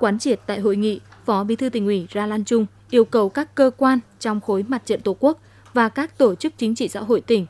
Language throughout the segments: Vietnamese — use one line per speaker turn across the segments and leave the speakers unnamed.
Quán triệt tại hội nghị, Phó Bí thư tỉnh ủy Ra Lan Trung yêu cầu các cơ quan trong khối mặt trận Tổ quốc và các tổ chức chính trị xã hội tỉnh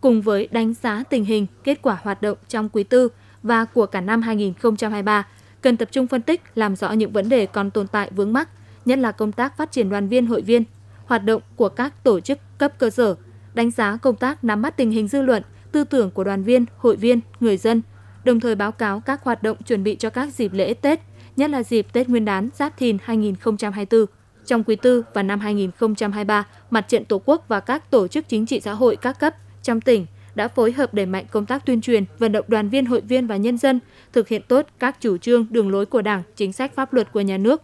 cùng với đánh giá tình hình, kết quả hoạt động trong quý tư và của cả năm 2023 cần tập trung phân tích, làm rõ những vấn đề còn tồn tại vướng mắc, nhất là công tác phát triển đoàn viên hội viên, hoạt động của các tổ chức cấp cơ sở, đánh giá công tác nắm bắt tình hình dư luận, tư tưởng của đoàn viên, hội viên, người dân, đồng thời báo cáo các hoạt động chuẩn bị cho các dịp lễ Tết, nhất là dịp Tết Nguyên đán Giáp Thìn 2024. Trong quý tư và năm 2023, Mặt trận Tổ quốc và các tổ chức chính trị xã hội các cấp trong tỉnh đã phối hợp đẩy mạnh công tác tuyên truyền, vận động đoàn viên hội viên và nhân dân thực hiện tốt các chủ trương, đường lối của Đảng, chính sách pháp luật của nhà nước.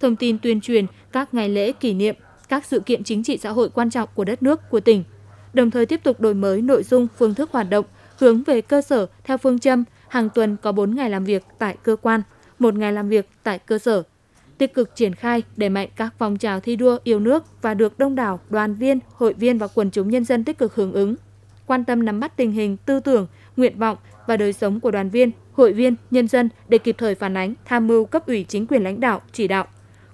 Thông tin tuyên truyền các ngày lễ kỷ niệm, các sự kiện chính trị xã hội quan trọng của đất nước, của tỉnh. Đồng thời tiếp tục đổi mới nội dung, phương thức hoạt động, hướng về cơ sở theo phương châm hàng tuần có 4 ngày làm việc tại cơ quan, một ngày làm việc tại cơ sở, tích cực triển khai đẩy mạnh các phong trào thi đua yêu nước và được đông đảo đoàn viên, hội viên và quần chúng nhân dân tích cực hưởng ứng, quan tâm nắm bắt tình hình, tư tưởng, nguyện vọng và đời sống của đoàn viên, hội viên, nhân dân để kịp thời phản ánh, tham mưu cấp ủy chính quyền lãnh đạo, chỉ đạo.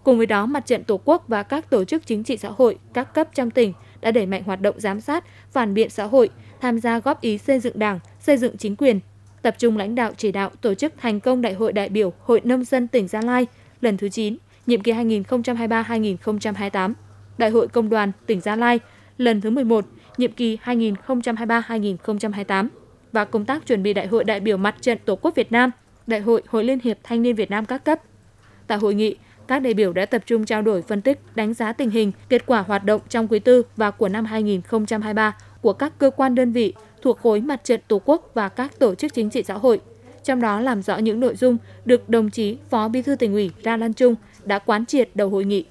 Cùng với đó, mặt trận Tổ quốc và các tổ chức chính trị xã hội các cấp trong tỉnh đã đẩy mạnh hoạt động giám sát, phản biện xã hội, tham gia góp ý xây dựng Đảng, xây dựng chính quyền, tập trung lãnh đạo chỉ đạo tổ chức thành công Đại hội đại biểu Hội Nông dân tỉnh Gia Lai lần thứ 9, nhiệm kỳ 2023-2028, Đại hội Công đoàn tỉnh Gia Lai lần thứ 11, nhiệm kỳ 2023-2028 và công tác chuẩn bị Đại hội đại biểu Mặt trận Tổ quốc Việt Nam, Đại hội Hội Liên hiệp Thanh niên Việt Nam các cấp. Tại hội nghị, các đại biểu đã tập trung trao đổi phân tích, đánh giá tình hình, kết quả hoạt động trong quý tư và của năm 2023 của các cơ quan đơn vị, thuộc khối mặt trận Tổ quốc và các tổ chức chính trị xã hội, trong đó làm rõ những nội dung được đồng chí Phó Bí thư tỉnh ủy Ra Lan Trung đã quán triệt đầu hội nghị.